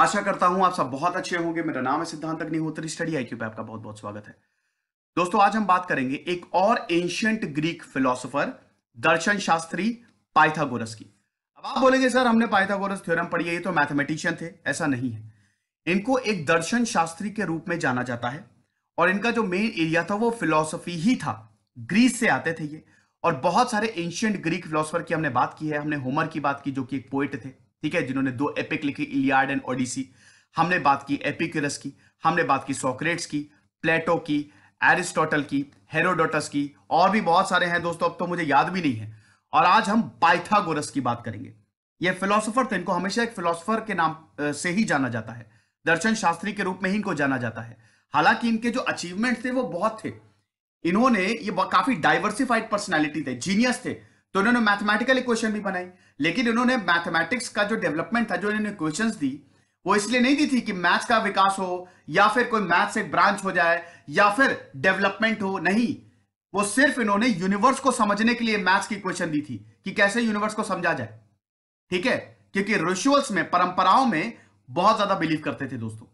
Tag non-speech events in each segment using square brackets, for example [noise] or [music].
आशा करता हूं आप सब बहुत अच्छे होंगे मेरा नाम है सिद्धांत अग्निहोत्री स्टडी आई पे आपका बहुत बहुत स्वागत है दोस्तों आज हम बात करेंगे एक और एंशियंट ग्रीक फिलोसोफर दर्शन शास्त्री पाइथागोरस की अब आप बोलेंगे सर हमने पाइथागोरस थ्योरम पढ़ी है ये तो मैथमेटिशियन थे ऐसा नहीं है इनको एक दर्शन शास्त्री के रूप में जाना जाता है और इनका जो मेन एरिया था वो फिलोसफी ही था ग्रीस से आते थे ये और बहुत सारे एंशियंट ग्रीक फिलोसफर की हमने बात की है हमने होमर की बात की जो कि एक पोइट थे ठीक है जिन्होंने दो एपिक लिखी इलियाड एंड ओडिसी हमने बात की एपिकरस की हमने बात की सोक्रेट्स की प्लेटो की एरिस्टोटल की हेरोडोटस की और भी बहुत सारे हैं दोस्तों अब तो मुझे याद भी नहीं है और आज हम पाइथागोरस की बात करेंगे ये फिलोसोफर तो थे इनको हमेशा एक फिलोसोफर के नाम से ही जाना जाता है दर्शन शास्त्री के रूप में ही इनको जाना जाता है हालांकि इनके जो अचीवमेंट थे वो बहुत थे इन्होंने ये काफी डाइवर्सिफाइड पर्सनैलिटी थे जीनियस थे तो इन्होंने मैथमेटिकल इक्वेशन भी बनाई लेकिन इन्होंने मैथमेटिक्स का जो डेवलपमेंट था जो इन्होंने क्वेश्चन दी वो इसलिए नहीं दी थी कि मैथ्स का विकास हो या फिर कोई मैथ्स एक ब्रांच हो जाए या फिर डेवलपमेंट हो नहीं वो सिर्फ इन्होंने यूनिवर्स को समझने के लिए मैथ्स की क्वेश्चन दी थी कि कैसे यूनिवर्स को समझा जाए ठीक है क्योंकि रिचुअल्स में परंपराओं में बहुत ज्यादा बिलीव करते थे दोस्तों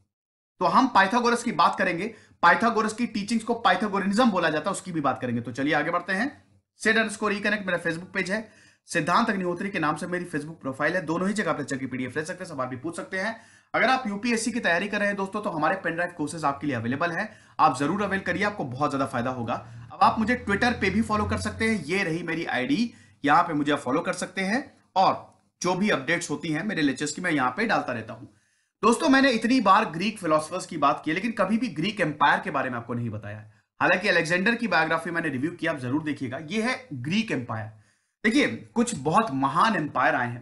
तो हम पाइथागोरस की बात करेंगे पाइथागोरस की टीचिंग्स को पाइथागोरिज्म बोला जाता है उसकी भी बात करेंगे तो चलिए आगे बढ़ते हैं सेड अंडरस्कोर रिकनेक्ट मेरा फेसबुक पेज है सिद्धांत अग्निहोत्री के नाम से मेरी फेसबुक प्रोफाइल है दोनों ही जगह पर चेक पीडीएफ ले सकते हैं सवाल भी पूछ सकते हैं अगर आप यूपीएससी की तैयारी कर रहे हैं दोस्तों तो हमारे पेनड्राइव कोर्सेज आपके लिए अवेलेबल है आप जरूर अवेल करिए आपको बहुत ज्यादा फायदा होगा अब आप मुझे ट्विटर पे भी फॉलो कर सकते हैं ये रही मेरी आईडी यहाँ पे मुझे फॉलो कर सकते हैं और जो भी अपडेट्स होती हैं मेरे लेक्चर्स की मैं यहाँ पे डालता रहता हूँ दोस्तों मैंने इतनी बार ग्रीक फिलोसफर्स की बात की लेकिन कभी भी ग्रीक एम्पायर के बारे में आपको नहीं बताया हालांकि अलेक्जेंडर की बायोग्राफी मैंने रिव्यू किया आप जरूर देखिएगा ये है ग्रीक एम्पायर देखिए कुछ बहुत महान एम्पायर आए हैं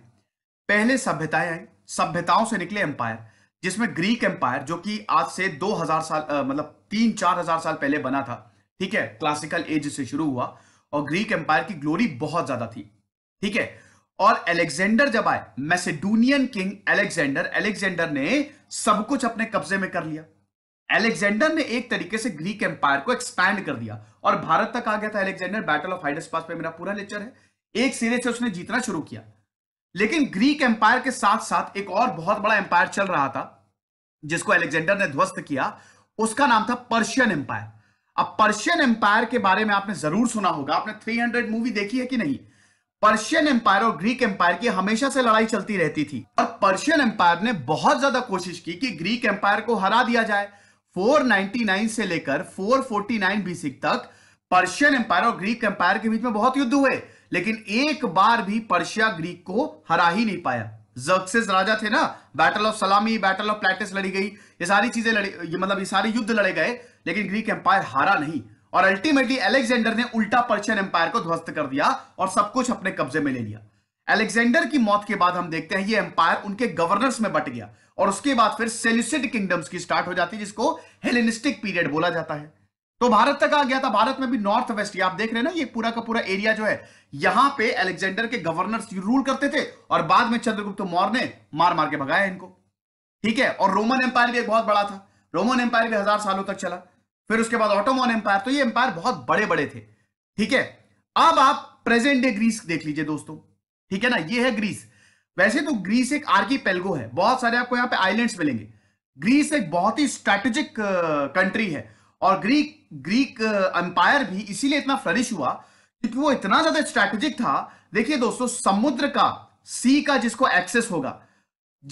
पहले सभ्यताएं आई सभ्यताओं से निकले एम्पायर जिसमें ग्रीक एम्पायर जो कि आज से 2000 साल आ, मतलब तीन चार हजार साल पहले बना था ठीक है क्लासिकल एज से शुरू हुआ और ग्रीक एम्पायर की ग्लोरी बहुत ज्यादा थी ठीक है और एलेक्जेंडर जब आए मैसेडोनियन किंग एलेक्जेंडर एलेक्जेंडर ने सब कुछ अपने कब्जे में कर लिया एलेक्जेंडर ने एक तरीके से ग्रीक एम्पायर को एक्सपैंड कर दिया और भारत तक आ गया था एलेक्जेंडर बैटल ऑफ हाइडस पास पे मेरा पूरा लेक्चर है एक सिरे से उसने जीतना शुरू किया लेकिन ग्रीक एम्पायर के साथ साथ एक और बहुत बड़ा एम्पायर चल रहा था जिसको एलेक्जेंडर ने ध्वस्त किया उसका नाम था पर्शियन एम्पायर अब पर्शियन एम्पायर के बारे में आपने जरूर सुना होगा आपने 300 मूवी देखी है कि नहीं पर्शियन एम्पायर और ग्रीक एम्पायर की हमेशा से लड़ाई चलती रहती थी और पर्शियन एम्पायर ने बहुत ज्यादा कोशिश की कि ग्रीक एम्पायर को हरा दिया जाए 499 से लेकर 449 बीसी तक पर्शियन एम्पायर और ग्रीक एम्पायर के बीच में बहुत युद्ध हुए लेकिन एक बार भी पर्शिया ग्रीक को हरा ही नहीं पाया जर्सेस राजा थे ना battle of Salamis battle of Plataea लड़ी गई ये सारी चीजें लड़ी मतलब ये सारे युद्ध लड़े गए लेकिन ग्रीक एम्पायर हारा नहीं और अल्टीमेटली एलेक्जेंडर ने उल्टा पर्शियन एम्पायर को ध्वस्त कर दिया और सब कुछ अपने कब्जे में ले लिया एलेक्जेंडर की मौत के बाद हम देखते हैं ये एम्पायर उनके गवर्नर्स में बट गया और उसके बाद फिर सेल्यूसिड किंगडम्स की स्टार्ट हो जाती है जिसको हेलेनिस्टिक पीरियड बोला जाता है तो भारत तक आ गया था भारत में भी नॉर्थ वेस्ट आप देख रहे हैं ना ये पूरा का पूरा एरिया जो है यहां पे अलेक्जेंडर के गवर्नर रूल करते थे और बाद में चंद्रगुप्त मौर्य ने मार मार के भगाया इनको ठीक है और रोमन एम्पायर भी एक बहुत बड़ा था रोमन एम्पायर भी हजार सालों तक चला फिर उसके बाद ऑटोमोन एम्पायर तो ये एम्पायर बहुत बड़े बड़े थे ठीक है अब आप प्रेजेंट डे ग्रीस देख लीजिए दोस्तों ठीक है ना ये है ग्रीस वैसे तो ग्रीस एक आर्की है बहुत सारे आपको यहाँ पे आइलैंड्स मिलेंगे ग्रीस एक बहुत ही स्ट्रेटेजिक कंट्री है और ग्रीक ग्रीक अंपायर भी इसीलिए इतना फ्लरिश हुआ क्योंकि वो इतना ज्यादा स्ट्रैटेजिक था देखिए दोस्तों समुद्र का सी का जिसको एक्सेस होगा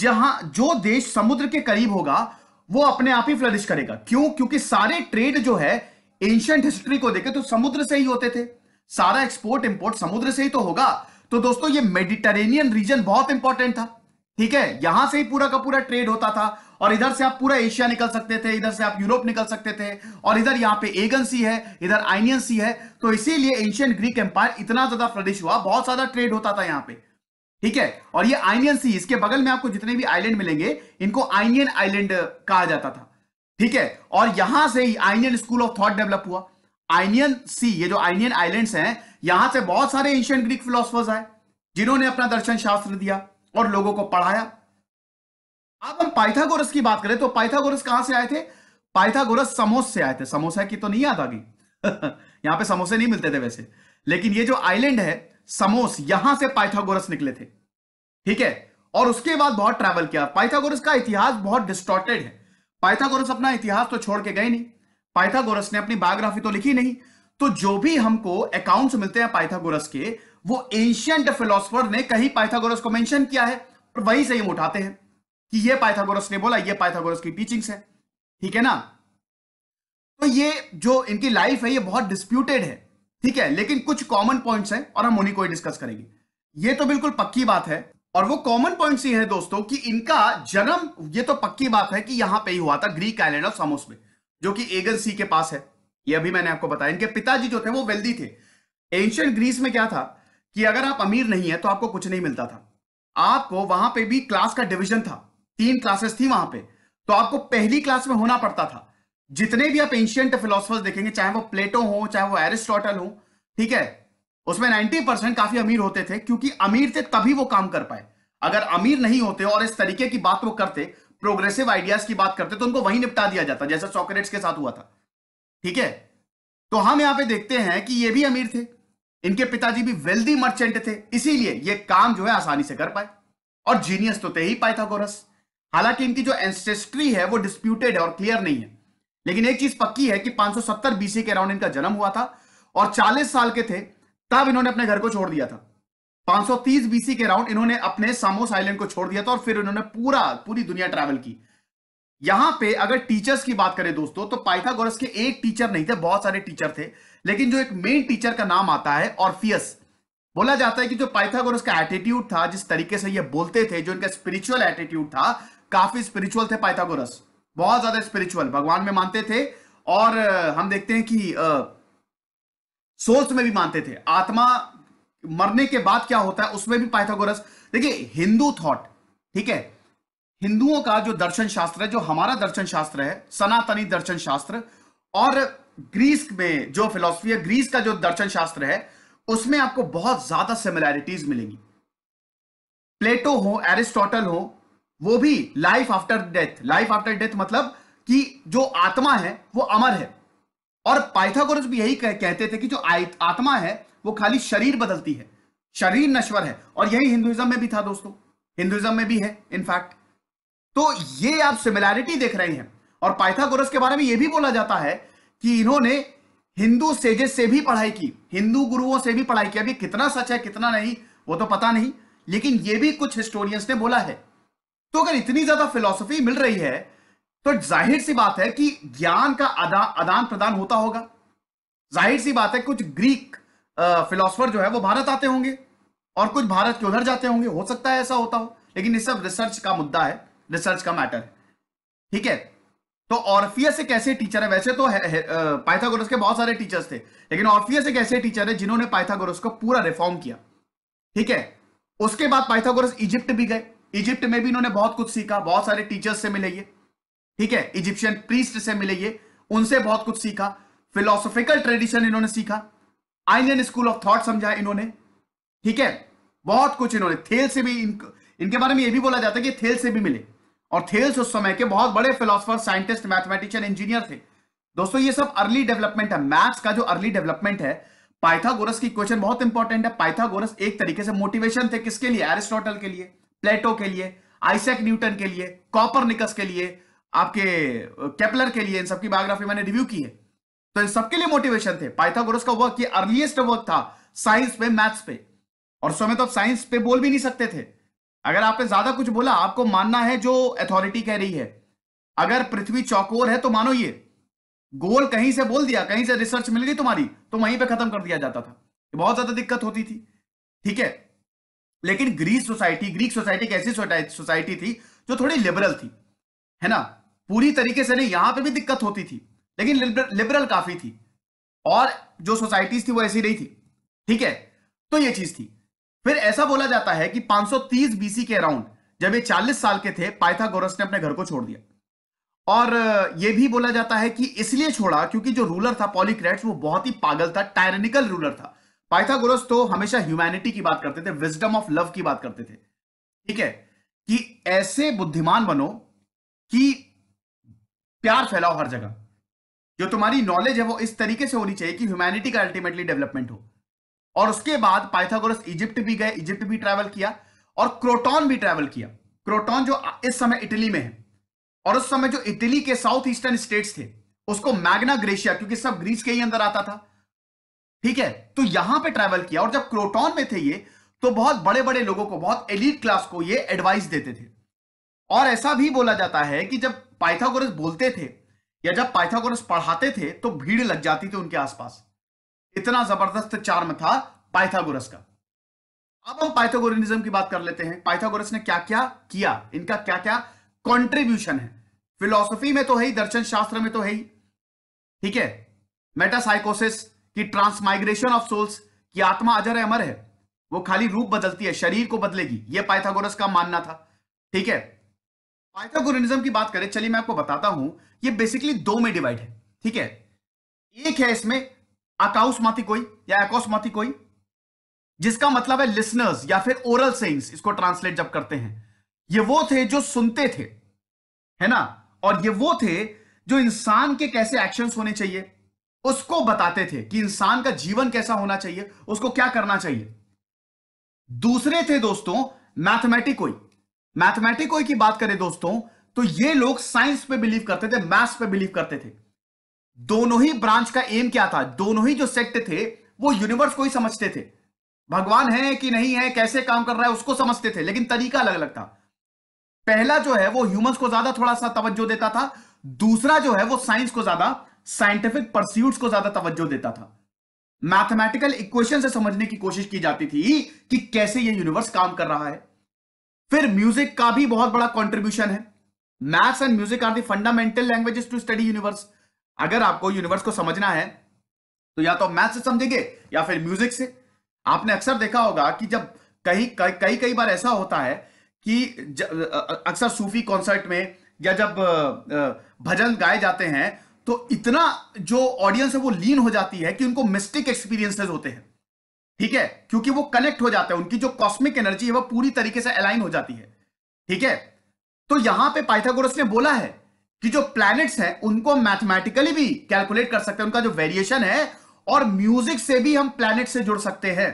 जहां जो देश समुद्र के करीब होगा वो अपने आप ही फ्लरिश करेगा क्यों क्योंकि सारे ट्रेड जो है एंशियंट हिस्ट्री को देखे तो समुद्र से ही होते थे सारा एक्सपोर्ट इंपोर्ट समुद्र से ही तो होगा तो दोस्तों ये मेडिटेरेनियन रीजन बहुत इंपॉर्टेंट था ठीक है यहां से ही पूरा का पूरा ट्रेड होता था और इधर से आप पूरा एशिया निकल सकते थे इधर से आप यूरोप निकल सकते थे और इधर यहाँ पे एगन सी है इधर आइनियन सी है तो इसीलिए एंशियंट ग्रीक एम्पायर इतना ज्यादा फ्लडिश हुआ बहुत ज्यादा ट्रेड होता था यहाँ पे ठीक है और ये आइनियन सी इसके बगल में आपको जितने भी आइलैंड मिलेंगे इनको आइनियन आइलैंड कहा जाता था ठीक है और यहां से ही Ionian school of thought develop हुआ आइनियन सी ये जो आइनियन आइलैंड्स हैं यहां से बहुत सारे एंशियंट ग्रीक फिलोसफर्स आए जिन्होंने अपना दर्शन शास्त्र दिया और लोगों को पढ़ाया अब हम पाइथागोरस की बात करें तो पाइथागोरस कहां से आए थे पाइथागोरस समोस से आए थे समोसा की तो नहीं याद आ गई [laughs] यहां पे समोसे नहीं मिलते थे वैसे लेकिन ये जो आइलैंड है समोस यहां से पाइथागोरस निकले थे ठीक है और उसके बाद बहुत ट्रैवल किया पाइथागोरस का इतिहास बहुत डिस्टॉर्टेड है पाइथागोरस अपना इतिहास तो छोड़ के गए नहीं पाइथागोरस ने अपनी बायोग्राफी तो लिखी नहीं तो जो भी हमको अकाउंट्स मिलते हैं पाइथागोरस के वो एंशियंट फिलोसफर ने कहीं पाइथागोरस को मेंशन किया है और वहीं से हम उठाते हैं कि ये पाइथागोरस ने बोला ये पाइथागोरस की टीचिंग्स है ठीक है ना तो ये जो इनकी लाइफ है ये बहुत डिस्प्यूटेड है ठीक है लेकिन कुछ कॉमन पॉइंट्स हैं और हम उन्हीं को डिस्कस करेंगे ये तो बिल्कुल पक्की बात है और वो कॉमन पॉइंट ये है दोस्तों कि इनका जन्म ये तो पक्की बात है कि यहां पे ही हुआ था ग्रीक आइलैंड ऑफ सामोस में जो कि एगन सी के पास है ये अभी मैंने आपको बताया इनके पिताजी जो थे वो वेल्दी थे एंशियंट ग्रीस में क्या था कि अगर आप अमीर नहीं है तो आपको कुछ नहीं मिलता था आपको वहां पे भी क्लास का डिवीजन था तीन क्लासेस थी वहां पे तो आपको पहली क्लास में होना पड़ता था जितने भी आप एंशियंट फिलोसफर्स देखेंगे चाहे वो प्लेटो हो चाहे वो एरिस्टोटल हो ठीक है उसमें नाइनटी परसेंट काफी अमीर होते थे क्योंकि अमीर थे तभी वो काम कर पाए अगर अमीर नहीं होते और इस तरीके की बात वो करते प्रोग्रेसिव आइडियाज की बात करते तो उनको वही निपटा दिया जाता जैसा सॉक्रेट्स के साथ हुआ था ठीक है तो हम यहां पे देखते हैं कि ये भी अमीर थे इनके पिताजी भी वेल्दी मर्चेंट थे इसीलिए ये काम जो है आसानी से कर पाए और जीनियस तो थे ही पाए था गोरस हालांकि इनकी जो एंसेस्ट्री है वो डिस्प्यूटेड है और क्लियर नहीं है लेकिन एक चीज पक्की है कि 570 बीसी के अराउंड इनका जन्म हुआ था और 40 साल के थे तब इन्होंने अपने घर को छोड़ दिया था 530 बीसी के अराउंड इन्होंने अपने सामोस आइलैंड को छोड़ दिया था और फिर इन्होंने पूरा पूरी दुनिया ट्रैवल की यहां पे अगर टीचर्स की बात करें दोस्तों तो पाइथागोरस के एक टीचर नहीं थे बहुत सारे टीचर थे लेकिन जो एक मेन टीचर का नाम आता है ऑर्फियस बोला जाता है कि जो पाइथागोरस का एटीट्यूड था जिस तरीके से ये बोलते थे जो इनका स्पिरिचुअल एटीट्यूड था काफी स्पिरिचुअल थे पाइथागोरस बहुत ज्यादा स्पिरिचुअल भगवान में मानते थे और हम देखते हैं कि सोच में भी मानते थे आत्मा मरने के बाद क्या होता है उसमें भी पाइथागोरस देखिए हिंदू थॉट ठीक है हिंदुओं का जो दर्शन शास्त्र है जो हमारा दर्शन शास्त्र है सनातनी दर्शन शास्त्र और ग्रीस में जो फिलोसफी है ग्रीस का जो दर्शन शास्त्र है उसमें आपको बहुत ज्यादा सिमिलैरिटीज मिलेंगी प्लेटो हो एरिस्टोटल हो वो भी life after death life after death मतलब कि जो आत्मा है वो अमर है और पाइथागोरस भी यही कह, कहते थे कि जो आत्मा है वो खाली शरीर बदलती है शरीर नश्वर है और यही हिंदुइज्म में भी था दोस्तों हिंदुइज्म में भी है इनफैक्ट तो ये आप सिमिलैरिटी देख रहे हैं और पाइथागोरस के बारे में यह भी बोला जाता है कि इन्होंने हिंदू सेजेस से भी पढ़ाई की हिंदू गुरुओं से भी पढ़ाई की अभी कितना सच है कितना नहीं वो तो पता नहीं लेकिन यह भी कुछ हिस्टोरियंस ने बोला है तो अगर इतनी ज्यादा फिलोसफी मिल रही है तो जाहिर सी बात है कि ज्ञान का आदा, आदान प्रदान होता होगा जाहिर सी बात है कुछ ग्रीक फिलोसफर जो है वो भारत आते होंगे और कुछ भारत के उधर जाते होंगे हो सकता है ऐसा होता हो लेकिन ये सब रिसर्च का मुद्दा है रिसर्च का मैटर है ठीक है तो ऑर्फियस एक ऐसे टीचर है वैसे तो पाइथागोरस के बहुत सारे टीचर्स थे लेकिन ऑर्फियस एक ऐसे टीचर है जिन्होंने पाइथागोरस को पूरा रिफॉर्म किया ठीक है उसके बाद पाइथागोरस इजिप्ट भी गए इजिप्ट में भी इन्होंने बहुत कुछ सीखा बहुत सारे टीचर्स से मिले ये ठीक है इजिप्शियन प्रीस्ट से मिले ये उनसे बहुत कुछ सीखा फिलोसॉफिकल ट्रेडिशन इन्होंने सीखा आइलियन स्कूल ऑफ थॉट समझा इन्होंने ठीक है बहुत कुछ इन्होंने थेल से भी इनक, इनके बारे में ये भी बोला जाता है कि थेल से भी मिले और थेल्स उस समय के बहुत बड़े फिलोसफर साइंटिस्ट मैथमेटिशियन इंजीनियर थे दोस्तों ये सब अर्ली डेवलपमेंट है मैथ्स का जो अर्ली डेवलपमेंट है पाइथागोरस की क्वेश्चन बहुत इंपॉर्टेंट है पाइथागोरस एक तरीके से मोटिवेशन थे किसके लिए एरिस्टोटल के लिए प्लेटो के लिए आइसेक न्यूटन के लिए कॉपर निकस के लिए आपके कैपलर के लिए इन सबकी बायोग्राफी मैंने रिव्यू की है तो इन सबके लिए मोटिवेशन थे पाइथागोरस का वर्क ये अर्लीस्ट वर्क था साइंस पे मैथ्स पे और उस समय तो आप साइंस पे बोल भी नहीं सकते थे अगर आपने ज्यादा कुछ बोला आपको मानना है जो अथॉरिटी कह रही है अगर पृथ्वी चौकोर है तो मानो ये गोल कहीं से बोल दिया कहीं से रिसर्च मिल गई तुम्हारी तो वहीं पे खत्म कर दिया जाता था बहुत ज्यादा दिक्कत होती थी ठीक है लेकिन ग्रीस सोसाइटी ग्रीक सोसाइटी एक ऐसी सोसाइटी थी जो थोड़ी लिबरल थी है ना पूरी तरीके से नहीं यहां पे भी दिक्कत होती थी लेकिन लिबरल, लिबरल काफी थी और जो सोसाइटीज थी वो ऐसी नहीं थी ठीक है तो ये चीज थी फिर ऐसा बोला जाता है कि 530 बीसी के अराउंड जब ये 40 साल के थे पाइथागोरस ने अपने घर को छोड़ दिया और ये भी बोला जाता है कि इसलिए छोड़ा क्योंकि जो रूलर था पॉलीक्रेट्स वो बहुत ही पागल था टायरनिकल रूलर था पाइथागोरस तो हमेशा ह्यूमैनिटी की बात करते थे विजडम ऑफ लव की बात करते थे ठीक है कि ऐसे बुद्धिमान बनो कि प्यार फैलाओ हर जगह जो तुम्हारी नॉलेज है वो इस तरीके से होनी चाहिए कि ह्यूमैनिटी का अल्टीमेटली डेवलपमेंट हो और उसके बाद पाइथागोरस इजिप्ट भी गए इजिप्ट भी ट्रैवल किया और क्रोटॉन भी ट्रैवल किया क्रोटॉन जो इस समय इटली में है और उस समय जो इटली के साउथ ईस्टर्न स्टेट्स थे उसको मैग्ना ग्रेशिया क्योंकि सब ग्रीस के ही अंदर आता था ठीक है तो यहां पे ट्रैवल किया और जब क्रोटॉन में थे ये तो बहुत बड़े बड़े लोगों को बहुत एलिट क्लास को ये एडवाइस देते थे और ऐसा भी बोला जाता है कि जब पाइथागोरस बोलते थे या जब पाइथागोरस पढ़ाते थे तो भीड़ लग जाती थी उनके आसपास इतना जबरदस्त चार्म था पाइथागोरस का अब हम पाइथागोरिज्म की बात कर लेते हैं पाइथागोरस ने क्या क्या किया इनका क्या क्या कॉन्ट्रीब्यूशन है फिलोसफी में तो है ही दर्शन शास्त्र में तो है ही ठीक है मेटासाइकोसिस कि ट्रांसमाइग्रेशन ऑफ सोल्स की आत्मा अजर है अमर है वो खाली रूप बदलती है शरीर को बदलेगी ये पाइथागोरस का मानना था ठीक है पाइथागोरिज्म की बात करें चलिए मैं आपको बताता हूं ये बेसिकली दो में डिवाइड है ठीक है एक है इसमें अकाउस माथी कोई या अकोस माथी कोई जिसका मतलब है लिसनर्स या फिर ओरल सेंस इसको ट्रांसलेट जब करते हैं ये वो थे जो सुनते थे है ना और ये वो थे जो इंसान के कैसे एक्शंस होने चाहिए उसको बताते थे कि इंसान का जीवन कैसा होना चाहिए उसको क्या करना चाहिए दूसरे थे दोस्तों मैथमेटिकोई मैथमेटिकोई की बात करें दोस्तों तो ये लोग साइंस पे बिलीव करते थे मैथ्स पे बिलीव करते थे दोनों ही ब्रांच का एम क्या था दोनों ही जो सेक्ट थे वो यूनिवर्स को ही समझते थे भगवान है कि नहीं है कैसे काम कर रहा है उसको समझते थे लेकिन तरीका अलग अलग था पहला जो है वो ह्यूमंस को ज्यादा थोड़ा सा तवज्जो देता था दूसरा जो है वो साइंस को ज्यादा साइंटिफिक परस्यूट को ज्यादा तवज्जो देता था मैथमेटिकल इक्वेशन से समझने की कोशिश की जाती थी कि कैसे यह यूनिवर्स काम कर रहा है फिर म्यूजिक का भी बहुत बड़ा कॉन्ट्रीब्यूशन है maths and music are the fundamental languages to study universe अगर आपको यूनिवर्स को समझना है तो या तो मैथ से समझेंगे या फिर म्यूजिक से आपने अक्सर देखा होगा कि जब कहीं कई कई बार ऐसा होता है कि अक्सर सूफी कॉन्सर्ट में या जब भजन गाए जाते हैं तो इतना जो ऑडियंस है वो लीन हो जाती है कि उनको मिस्टिक एक्सपीरियंसेस होते हैं ठीक है क्योंकि वो कनेक्ट हो जाता है उनकी जो कॉस्मिक एनर्जी है वो पूरी तरीके से अलाइन हो जाती है ठीक है तो यहां पे पाइथागोरस ने बोला है कि जो प्लैनेट्स हैं उनको मैथमेटिकली भी कैलकुलेट कर सकते हैं उनका जो वेरिएशन है और म्यूजिक से भी हम प्लैनेट से जुड़ सकते हैं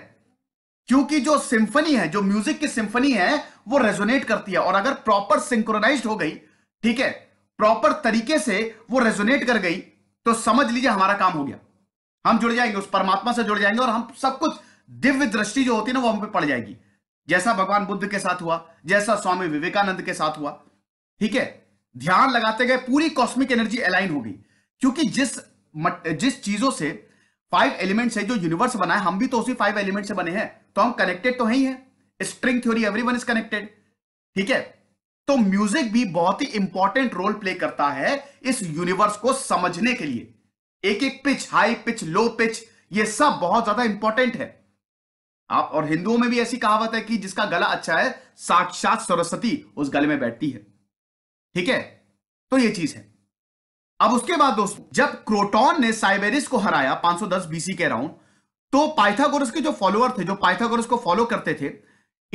क्योंकि जो सिंफनी है जो म्यूजिक की सिंफनी है वो रेजोनेट करती है और अगर प्रॉपर सिंक्रोनाइज हो गई ठीक है प्रॉपर तरीके से वो रेजोनेट कर गई तो समझ लीजिए हमारा काम हो गया हम जुड़ जाएंगे उस परमात्मा से जुड़ जाएंगे और हम सब कुछ दिव्य दृष्टि जो होती है ना वो हम पे पड़ जाएगी जैसा भगवान बुद्ध के साथ हुआ जैसा स्वामी विवेकानंद के साथ हुआ ठीक है ध्यान लगाते गए पूरी कॉस्मिक एनर्जी अलाइन हो गई क्योंकि जिस जिस चीजों से फाइव एलिमेंट है जो यूनिवर्स बना है हम भी तो उसी फाइव एलिमेंट से बने हैं तो हम कनेक्टेड तो है ही है string theory everyone is connected ठीक है तो म्यूजिक भी बहुत ही इंपॉर्टेंट रोल प्ले करता है इस यूनिवर्स को समझने के लिए एक एक pitch high pitch low pitch ये सब बहुत ज्यादा इंपॉर्टेंट है आप और हिंदुओं में भी ऐसी कहावत है कि जिसका गला अच्छा है साक्षात सरस्वती उस गले में बैठती है ठीक है तो ये चीज है अब उसके बाद दोस्तों जब क्रोटॉन ने साइबेरिस को हराया 510 बीसी के राउंड तो पाइथागोरस के जो फॉलोअर थे जो पाइथागोरस को फॉलो करते थे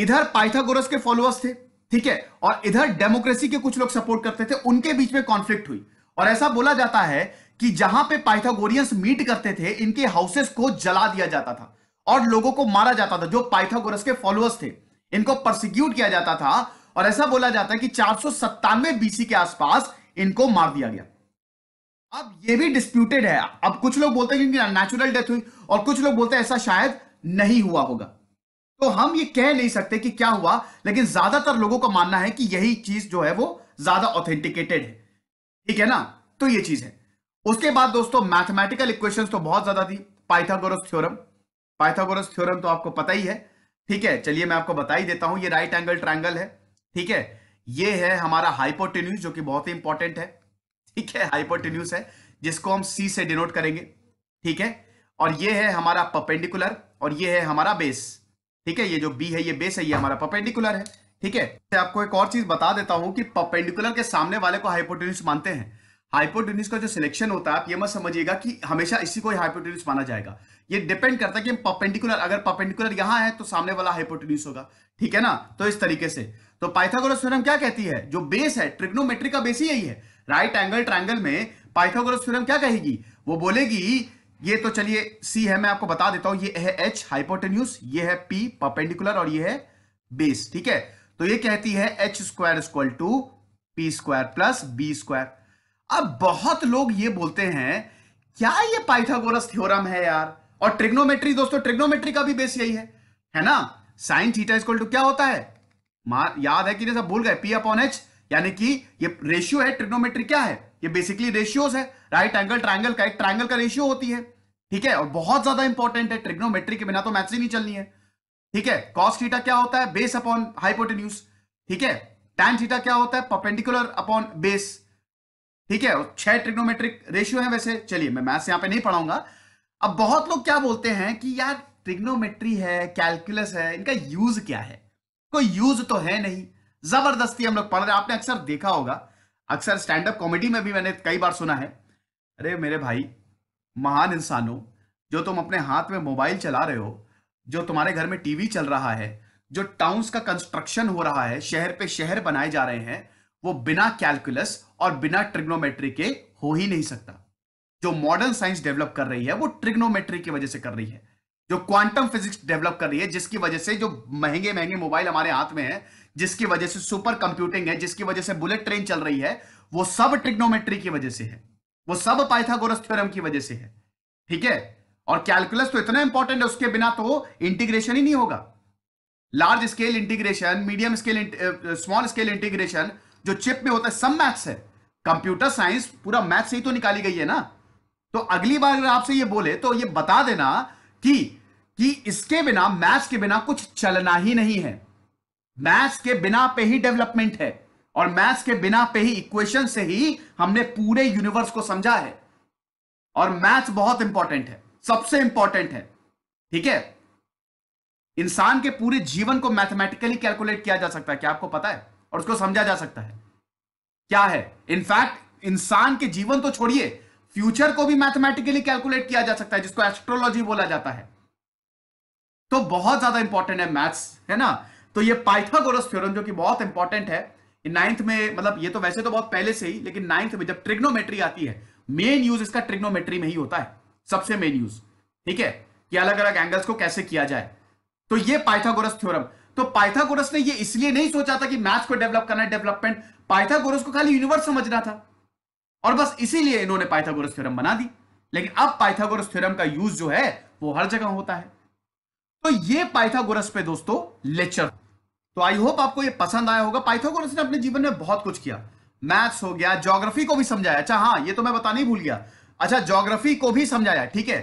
इधर पाइथागोरस के फॉलोअर्स थे ठीक है और इधर डेमोक्रेसी के कुछ लोग सपोर्ट करते थे उनके बीच में कॉन्फ्लिक्ट हुई और ऐसा बोला जाता है कि जहां पे पाइथागोरियंस मीट करते थे इनके हाउसेस को जला दिया जाता था और लोगों को मारा जाता था जो पाइथागोरस के फॉलोअर्स थे इनको प्रोसिक्यूट किया जाता था और ऐसा बोला जाता है कि चार बीसी के आसपास इनको मार दिया गया अब ये भी डिस्प्यूटेड है अब कुछ लोग बोलते हैं कि नेचुरल डेथ हुई और कुछ लोग बोलते हैं ऐसा शायद नहीं हुआ होगा तो हम ये कह नहीं सकते कि क्या हुआ लेकिन ज्यादातर लोगों का मानना है कि यही चीज जो है वो ज्यादा ऑथेंटिकेटेड है ठीक है ना तो ये चीज है उसके बाद दोस्तों मैथमेटिकल इक्वेशंस तो बहुत ज्यादा थी पाइथागोरस थ्योरम पाइथागोरस थ्योरम तो आपको पता ही है ठीक है चलिए मैं आपको बता ही देता हूं ये राइट एंगल ट्रायंगल है ठीक है ये है हमारा हाइपोटेन्यूस जो कि बहुत ही इंपॉर्टेंट है ठीक है हाइपोटेन्यूस है जिसको हम सी से डिनोट करेंगे ठीक है और ये है हमारा परपेंडिकुलर और ये है हमारा बेस ठीक है ये जो बी है ये बेस है ये हमारा पपेंडिकुलर है ठीक है तो आपको एक और चीज बता देता हूं कि पपेंडिकुलर के सामने वाले को हाइपोटेनिस मानते हैं हाइपोटेनिस का जो सिलेक्शन होता है आप ये मत समझिएगा कि हमेशा इसी को हाइपोटेनिस माना जाएगा ये डिपेंड करता है कि पपेंडिकुलर अगर पपेंडिकुलर यहां है तो सामने वाला हाइपोटेनिस होगा ठीक है ना तो इस तरीके से तो पाइथागोरस थ्योरम क्या कहती है जो बेस है ट्रिग्नोमेट्री का बेस ही यही है राइट एंगल ट्रायंगल में पाइथागोरस थ्योरम क्या कहेगी वो बोलेगी ये तो चलिए सी है मैं आपको बता देता हूं ये है एच हाइपोटेन्यूस ये है पी परपेंडिकुलर और ये है बेस ठीक है तो ये कहती है h square equal to p square plus b square अब बहुत लोग ये बोलते हैं क्या ये पाइथागोरस थ्योरम है यार और ट्रिग्नोमेट्री दोस्तों ट्रिग्नोमेट्री का भी बेस यही है है ना साइन थीटा इक्वल टू क्या होता है याद है कि सब भूल गए पी अपॉन एच यानी कि ये रेशियो है ट्रिग्नोमेट्री क्या है ये बेसिकली रेशियोज है राइट एंगल ट्राइंगल का एक ट्राइंगल का रेशियो होती है ठीक है और बहुत ज्यादा इंपॉर्टेंट है ट्रिग्नोमेट्री के बिना तो मैथ्स ही नहीं चलनी है ठीक है कॉस थीटा क्या होता है बेस अपॉन हाइपोटेन्यूज ठीक है टैन थीटा क्या होता है परपेंडिकुलर अपॉन बेस ठीक है छह ट्रिग्नोमेट्रिक रेशियो है वैसे चलिए मैं मैथ्स यहां पर नहीं पढ़ाऊंगा अब बहुत लोग क्या बोलते हैं कि यार ट्रिग्नोमेट्री है कैलकुलस है इनका यूज क्या है कोई यूज तो है नहीं जबरदस्ती हम लोग पढ़ रहे हैं आपने अक्सर देखा होगा अक्सर स्टैंड अप कॉमेडी में भी मैंने कई बार सुना है अरे मेरे भाई महान इंसानों जो तुम अपने हाथ में मोबाइल चला रहे हो जो तुम्हारे घर में टीवी चल रहा है जो टाउन्स का कंस्ट्रक्शन हो रहा है शहर पे शहर बनाए जा रहे हैं वो बिना कैलकुलस और बिना ट्रिग्नोमेट्री के हो ही नहीं सकता जो मॉडर्न साइंस डेवलप कर रही है वो ट्रिग्नोमेट्री की वजह से कर रही है जो क्वांटम फिजिक्स डेवलप कर रही है जिसकी वजह से जो महंगे महंगे मोबाइल हमारे हाथ में है जिसकी वजह से सुपर कंप्यूटिंग है जिसकी वजह से बुलेट ट्रेन चल रही है वो सब ट्रिग्नोमेट्री की वजह से है वो सब पाइथागोरस थ्योरम की वजह से है ठीक है और कैलकुलस तो इतना इंपॉर्टेंट है उसके बिना तो इंटीग्रेशन ही नहीं होगा large scale integration medium scale small scale integration जो चिप में होता है सब मैथ्स है कंप्यूटर साइंस पूरा मैथ से ही तो निकाली गई है ना तो अगली बार अगर आपसे ये बोले तो ये बता देना कि कि इसके बिना मैथ्स के बिना कुछ चलना ही नहीं है मैथ्स के बिना पे ही डेवलपमेंट है और मैथ्स के बिना पे ही इक्वेशन से ही हमने पूरे यूनिवर्स को समझा है और मैथ्स बहुत इंपॉर्टेंट है सबसे इंपॉर्टेंट है ठीक है इंसान के पूरे जीवन को मैथमेटिकली कैलकुलेट किया जा सकता है क्या आपको पता है और उसको समझा जा सकता है क्या है इनफैक्ट इंसान के जीवन तो छोड़िए फ्यूचर को भी मैथमेटिकली कैलकुलेट किया जा सकता है जिसको एस्ट्रोलॉजी बोला जाता है तो बहुत ज्यादा इंपॉर्टेंट है मैथ्स है ना तो ये पाइथागोरस थ्योरम जो कि बहुत इंपॉर्टेंट है नाइन्थ में मतलब ये तो वैसे तो बहुत पहले से ही लेकिन नाइन्थ में जब ट्रिग्नोमेट्री आती है मेन यूज इसका ट्रिग्नोमेट्री में ही होता है सबसे मेन यूज ठीक है कि अलग अलग एंगल्स को कैसे किया जाए तो ये पाइथागोरस थ्योरम तो पाइथागोरस ने ये इसलिए नहीं सोचा था कि मैथ्स को डेवलप करना है डेवलपमेंट पाइथागोरस को खाली यूनिवर्स समझना था और बस इसीलिए इन्होंने पाइथागोरस थ्योरम बना दी लेकिन अब पाइथागोरस थ्योरम का यूज जो है वो हर जगह होता है तो ये पाइथागोरस पे दोस्तों लेक्चर तो आई होप आपको ये पसंद आया होगा पाइथागोरस ने अपने जीवन में बहुत कुछ किया मैथ्स हो गया ज्योग्राफी को भी समझाया अच्छा हाँ ये तो मैं बताने ही भूल गया अच्छा ज्योग्राफी को भी समझाया ठीक है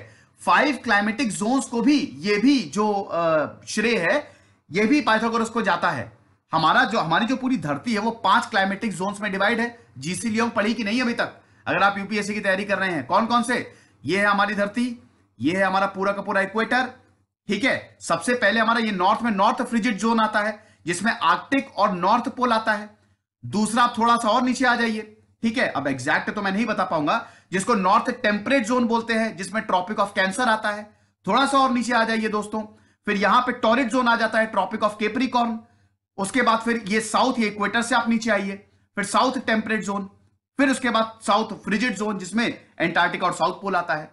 फाइव क्लाइमेटिक जोन्स को भी ये भी जो श्रेय है ये भी पाइथागोरस को जाता है हमारा जो हमारी जो पूरी धरती है वो पांच क्लाइमेटिक जोन्स में डिवाइड है जीसी लियोंग पढ़ी कि नहीं अभी तक अगर आप यूपीएससी की तैयारी कर रहे हैं कौन कौन से ये है हमारी धरती ये है हमारा पूरा का पूरा इक्वेटर ठीक है सबसे पहले हमारा ये नॉर्थ में नॉर्थ फ्रिजिट जोन आता है जिसमें आर्कटिक और नॉर्थ पोल आता है दूसरा आप थोड़ा सा और नीचे आ जाइए ठीक है अब एग्जैक्ट तो मैं नहीं बता पाऊंगा जिसको नॉर्थ टेम्परेट जोन बोलते हैं जिसमें ट्रॉपिक ऑफ कैंसर आता है थोड़ा सा और नीचे आ जाइए दोस्तों फिर यहां पे टॉरिट जोन आ जाता है ट्रॉपिक ऑफ केपरिकॉर्न उसके बाद फिर ये साउथ इक्वेटर से आप नीचे आइए फिर साउथ टेम्परेट जोन फिर उसके बाद साउथ फ्रिजिट जोन जिसमें एंटार्क्टिक और साउथ पोल आता है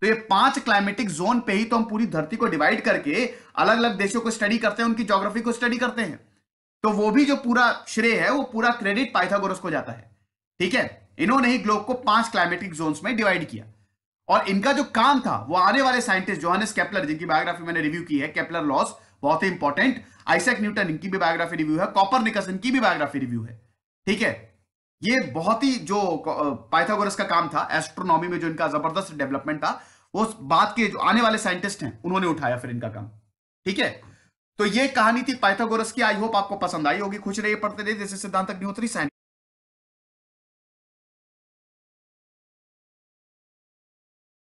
तो ये पांच क्लाइमेटिक जोन पे ही तो हम पूरी धरती को डिवाइड करके अलग अलग देशों को स्टडी करते हैं उनकी ज्योग्राफी को स्टडी करते हैं तो वो भी जो पूरा श्रेय है वो पूरा क्रेडिट पाइथागोरस को जाता है ठीक है इन्होंने ही ग्लोब को पांच क्लाइमेटिक जोन में डिवाइड किया और इनका जो काम था वो आने वाले साइंटिस्ट जोहानस कैप्लर जिनकी बायोग्राफी मैंने रिव्यू की है कैप्लर लॉस बहुत ही इंपॉर्टेंट आइसेक न्यूटन इनकी भी बायोग्राफी रिव्यू है कॉपर निकस इनकी भी बायोग्राफी रिव्यू है ठीक है ये बहुत ही जो पाइथागोरस का काम था एस्ट्रोनॉमी में जो इनका जबरदस्त डेवलपमेंट था वो बात के जो आने वाले साइंटिस्ट हैं उन्होंने उठाया फिर इनका काम ठीक है तो ये कहानी थी पाइथागोरस की आई होप आपको पसंद आई होगी खुश रहिए पढ़ते रहिए जैसे सिद्धांत अग्निहोत्री साइंस